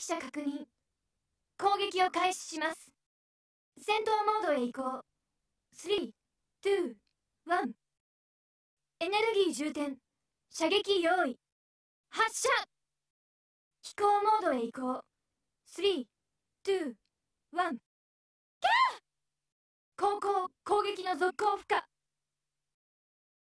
撃者確認攻撃を開始します戦闘モードへ移行321エネルギー充填射撃用意発射飛行モードへ移行321キャー高校攻撃の続行不可